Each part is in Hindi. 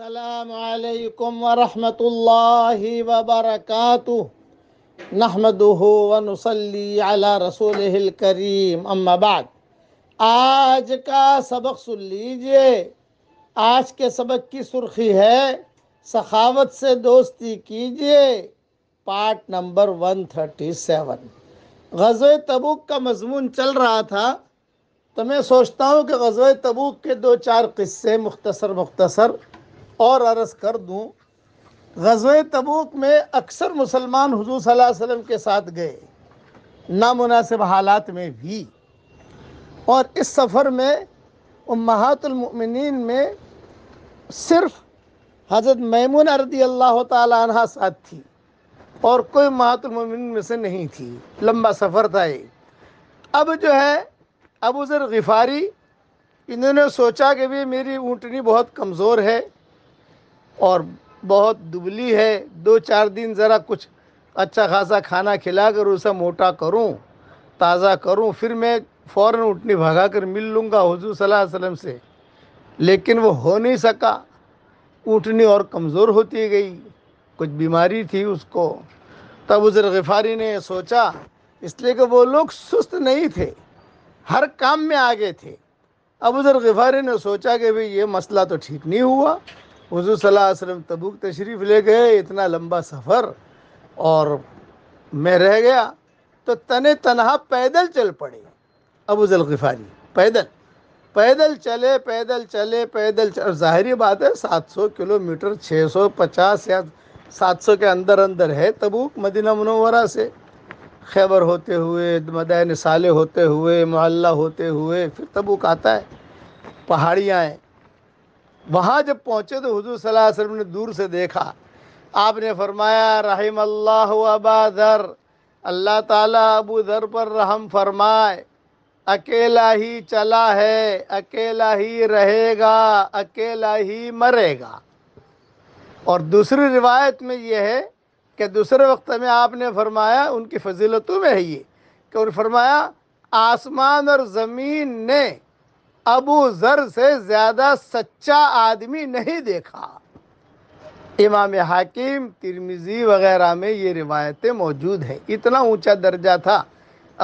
अल्लाम वरहमतुल्लाहि वबरकातु नहमदुहु व नसल्ली अला करीम अम्मा बाद आज का सबक सुन लीजिए आज के सबक की सुर्खी है सखावत से दोस्ती कीजिए part number one thirty seven गज़ तबूक का मजमून चल रहा था तो मैं सोचता हूँ कि गज़ तबूक के दो चार किस्से मुख्तसर मुख्तसर और अर्ज़ कर दूँ गजब तबूक में अक्सर मुसलमान हजू वसल्लम के साथ गए नामनासिब हालात में भी और इस सफ़र में उम्मातमिन में सिर्फ हज़रत मैमून रदी अल्लाह तह साथ थी और कोई महातमिन में से नहीं थी लंबा सफ़र था ये अब जो है अबूज़र गफ़ारी इन्होंने सोचा कि भी मेरी ऊँटनी बहुत कमज़ोर है और बहुत दुबली है दो चार दिन ज़रा कुछ अच्छा खासा खाना खिला कर उसे मोटा करूँ ताज़ा करूँ फिर मैं फ़ौर उठनी भगा कर मिल लूँगा हजू वसल्लम से लेकिन वो हो नहीं सका उठनी और कमज़ोर होती गई कुछ बीमारी थी उसको तब उजर गफारी ने सोचा इसलिए कि वो लोग सुस्त नहीं थे हर काम में आगे थे अब उजर गफारी ने सोचा कि भाई ये मसला तो ठीक नहीं हुआ हजू सलाम तबूक तशरीफ़ ले गए इतना लंबा सफ़र और मैं रह गया तो तने तनहा पैदल चल पड़े अबू जलगिफारी पैदल पैदल चले पैदल चले पैदल चले ज़ाहरी बात है 700 किलोमीटर 650 या 700 के अंदर अंदर है तबूक मदीना मनोवरा से खैबर होते हुए मदैन साले होते हुए मोहल्ला होते हुए फिर तबूक आता है पहाड़ियाँ हैं वहाँ जब पहुँचे तो हजू वसल्लम ने दूर से देखा आपने फरमाया रहीम अल्लाह अबादर अल्लाह ताला अबू दर पर रहम फरमाए अकेला ही चला है अकेला ही रहेगा अकेला ही मरेगा और दूसरी रिवायत में यह है कि दूसरे वक्त में आपने फरमाया उनकी फजीलतों में है ये कि उन्होंने फरमाया आसमान और ज़मीन ने अबू जर से ज्यादा सच्चा आदमी नहीं देखा इमाम हाकिम तिरमिजी वगैरह में ये रिवायतें मौजूद हैं इतना ऊंचा दर्जा था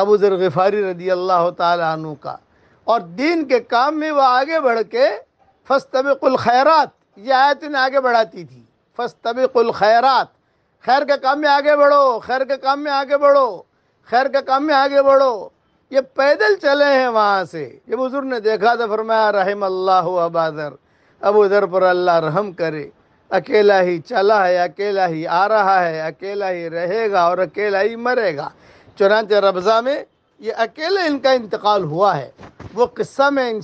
अबू जर गफारी रदी अल्लाह तु का और दीन के काम में वह आगे बढ़ के कुल खैरत ये आयत ने आगे बढ़ाती थी फस्तबिकुल खैरत खैर के काम में आगे बढ़ो खैर के काम में आगे बढ़ो खैर के काम में आगे बढ़ो ये पैदल चले हैं वहाँ से ये बुजुर्ग ने देखा तो फरमाया रहम अल्लाह अबादर अब उधर पर अल्लाह रहम करे अकेला ही चला है अकेला ही आ रहा है अकेला ही रहेगा और अकेला ही मरेगा चुनाच रबजा में ये अकेले इनका इंतकाल हुआ है वो किस्सा मैं इन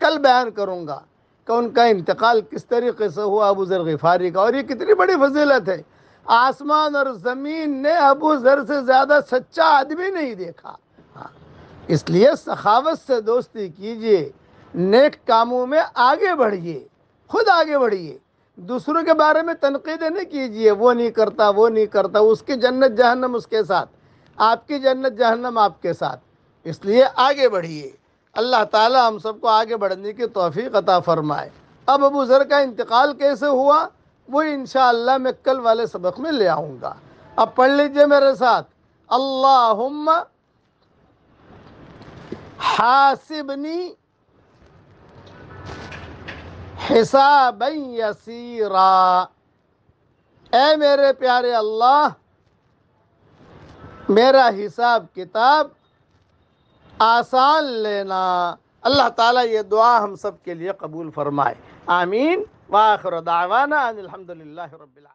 कल बयान करूँगा कि उनका इंतकाल किस तरीके से हुआ अबू ज़र गफ़ारी का और ये कितनी बड़ी फजीलत है आसमान और ज़मीन ने अबू ज़र से ज़्यादा सच्चा आदमी नहीं देखा इसलिए सखावत से दोस्ती कीजिए नेक कामों में आगे बढ़िए खुद आगे बढ़िए दूसरों के बारे में तनकीद नहीं कीजिए वो नहीं करता वो नहीं करता उसकी जन्नत जहन्नम उसके साथ आपकी जन्नत जहन्नम आपके साथ इसलिए आगे बढ़िए अल्लाह ताला हम सबको आगे बढ़ने की तोफ़ी अता फ़रमाए अब अबू ज़र का इंतकाल कैसे हुआ वो इन मैं कल वाले सबक में ले आऊँगा अब पढ़ लीजिए मेरे साथ अल्लाहुम्मा हासिबनी हिसाब यसीरा ए मेरे प्यारे अल्लाह मेरा हिसाब किताब आसान लेना अल्लाह ताला ये दुआ हम सब के लिए कबूल फरमाए आमीन वाखर दावाना अनिलहमदिल्ला रबिला